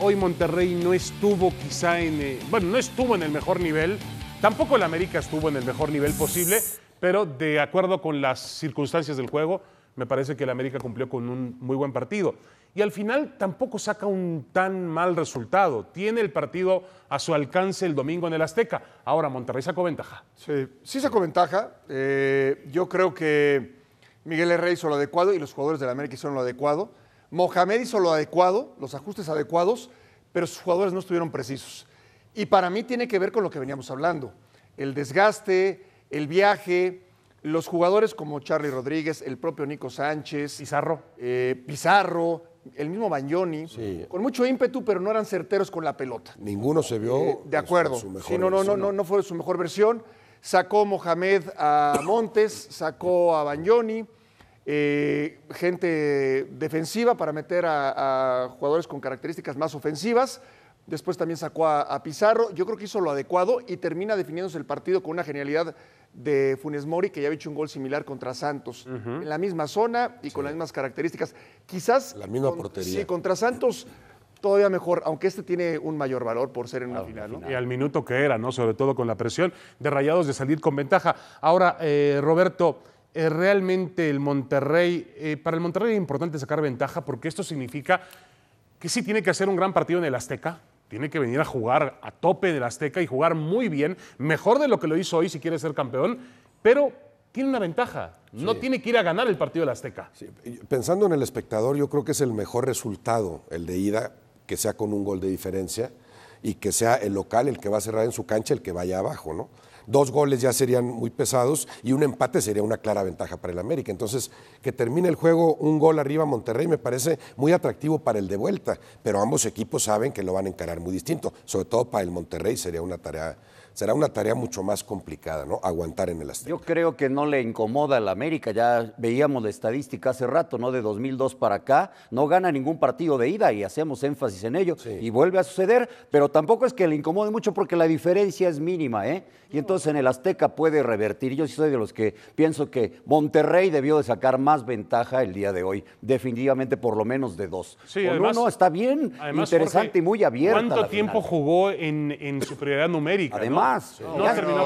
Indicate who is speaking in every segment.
Speaker 1: Hoy Monterrey no estuvo quizá en, eh, bueno, no estuvo en el mejor nivel, tampoco el América estuvo en el mejor nivel posible, pero de acuerdo con las circunstancias del juego, me parece que el América cumplió con un muy buen partido. Y al final tampoco saca un tan mal resultado. Tiene el partido a su alcance el domingo en el Azteca. Ahora Monterrey sacó ventaja. Sí,
Speaker 2: sí sacó ventaja. Eh, yo creo que Miguel Herrera hizo lo adecuado y los jugadores del América hicieron lo adecuado. Mohamed hizo lo adecuado, los ajustes adecuados, pero sus jugadores no estuvieron precisos. Y para mí tiene que ver con lo que veníamos hablando. El desgaste, el viaje, los jugadores como Charlie Rodríguez, el propio Nico Sánchez. Pizarro. Eh, Pizarro, el mismo Bagnoni. Con mucho ímpetu, pero no eran certeros con la pelota.
Speaker 3: Ninguno se vio. Eh, de acuerdo. sí, no, no, no, no,
Speaker 2: no fue su mejor versión. Sacó Mohamed a Montes, sacó a Bagnoni. Eh, gente defensiva para meter a, jugadores con características más ofensivas. Después también sacó a, Pizarro. Yo creo que hizo lo adecuado y termina definiéndose el partido con una genialidad de Funes Mori, que ya ha hecho un gol similar contra Santos. En la misma zona y con las mismas características. Quizás. La misma portería. Sí, contra Santos todavía mejor,
Speaker 1: aunque este tiene un mayor valor por ser en una ah, final. Y al minuto que era, ¿no? Sobre todo con la presión de Rayados de salir con ventaja. Ahora, eh, Roberto. Eh, realmente el Monterrey, eh, para el Monterrey es importante sacar ventaja porque esto significa que sí tiene que hacer un gran partido en el Azteca, tiene que venir a jugar a tope del Azteca y jugar muy bien, mejor de lo que lo hizo hoy si quiere ser campeón, pero tiene una ventaja, no tiene que ir a ganar el partido del Azteca.
Speaker 3: Pensando en el espectador, yo creo que es el mejor resultado, el de ida, que sea con un gol de diferencia y que sea el local el que va a cerrar en su cancha el que vaya abajo, ¿no? Dos goles ya serían muy pesados y un empate sería una clara ventaja para el América. Entonces, que termine el juego un gol arriba Monterrey me parece muy atractivo para el de vuelta, pero ambos equipos saben que lo van a encarar muy distinto. Sobre todo para el Monterrey sería una tarea será una tarea mucho más complicada, ¿no? Aguantar en el Azteca.
Speaker 2: Yo creo que no le incomoda al América, ya veíamos la estadística hace rato, ¿no? De 2002 para acá, no gana ningún partido de ida y hacemos énfasis en ello y vuelve a suceder, pero tampoco es que le incomode mucho porque la diferencia es mínima, ¿eh? Y entonces en el Azteca puede revertir. Yo sí soy de los que pienso que Monterrey debió de sacar más ventaja el día de hoy, definitivamente por lo menos de dos. Sí, además, uno está
Speaker 1: bien interesante y muy abierto. ¿Cuánto tiempo jugó en, en superioridad numérica? Además,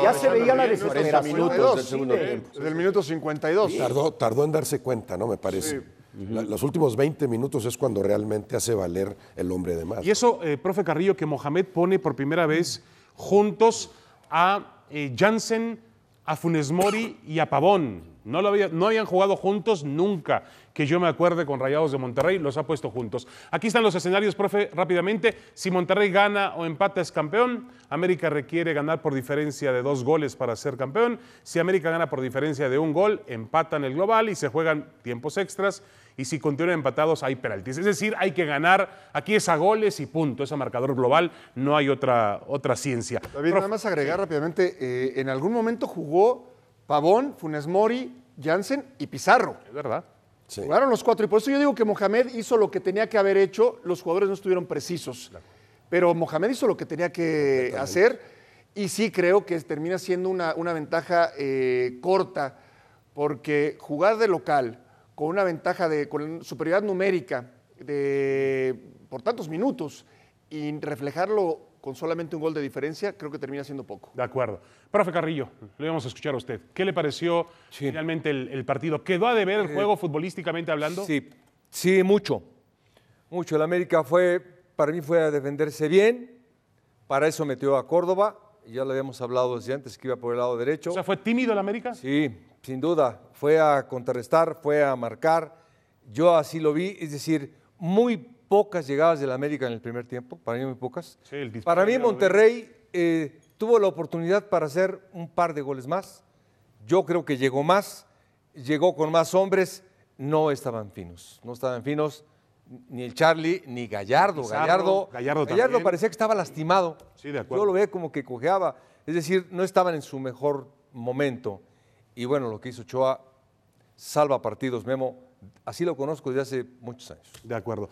Speaker 1: ya, se veía la desesperación. minutos del
Speaker 3: el minuto 52.
Speaker 1: Tardó, en darse
Speaker 3: cuenta, ¿no? Me parece. los últimos 20 minutos es cuando realmente hace valer el hombre de más. Y
Speaker 1: eso, eh, profe Carrillo, que Mohamed pone por primera vez juntos a eh, Jansen, a Funes Mori y a Pavón. No, lo había, no habían jugado juntos nunca, que yo me acuerde con Rayados de Monterrey, los ha puesto juntos. Aquí están los escenarios, profe, rápidamente. Si Monterrey gana o empata es campeón. América requiere ganar por diferencia de dos goles para ser campeón. Si América gana por diferencia de un gol, empatan el global y se juegan tiempos extras. Y si continúan empatados, hay penaltis. Es decir, hay que ganar. Aquí es a goles y punto. Es a marcador global. No hay otra, otra ciencia.
Speaker 2: David, nada más agregar rápidamente. Eh, en algún momento jugó Pavón, Funes Mori, Jansen y Pizarro. Es verdad. Jugaron los cuatro. Y por eso yo digo que Mohamed hizo lo que tenía que haber hecho. Los jugadores no estuvieron precisos. Pero Mohamed hizo lo que tenía que hacer. Y sí creo que termina siendo una, ventaja eh, corta. Porque jugar de local con una ventaja de con superioridad numérica de, por tantos minutos y reflejarlo con solamente un gol de diferencia, creo que termina siendo poco.
Speaker 1: De acuerdo. Profe Carrillo, lo íbamos a escuchar a usted. ¿Qué le pareció finalmente el, partido? ¿Quedó a deber el eh, juego futbolísticamente hablando? Sí, sí, mucho. Mucho. El América fue, para mí fue
Speaker 4: a defenderse bien. Para eso metió a Córdoba. Ya lo habíamos hablado desde antes que iba por el lado derecho. O sea, ¿fue tímido el América? Sí, sin duda. Fue a contrarrestar, fue a marcar. Yo así lo vi. Es decir, muy pocas llegadas del América en el primer tiempo, para mí muy pocas. para mí Monterrey eh, tuvo la oportunidad para hacer un par de goles más. Yo creo que llegó más, llegó con más hombres, no estaban finos, no estaban finos ni el Charlie, ni Gallardo. Gallardo, parecía que estaba lastimado. Sí, de acuerdo. Yo lo veía como que cojeaba. Es decir, no estaban en su mejor momento. Y bueno, lo que hizo Choa salva partidos, Memo. Así lo conozco desde hace muchos años. De acuerdo.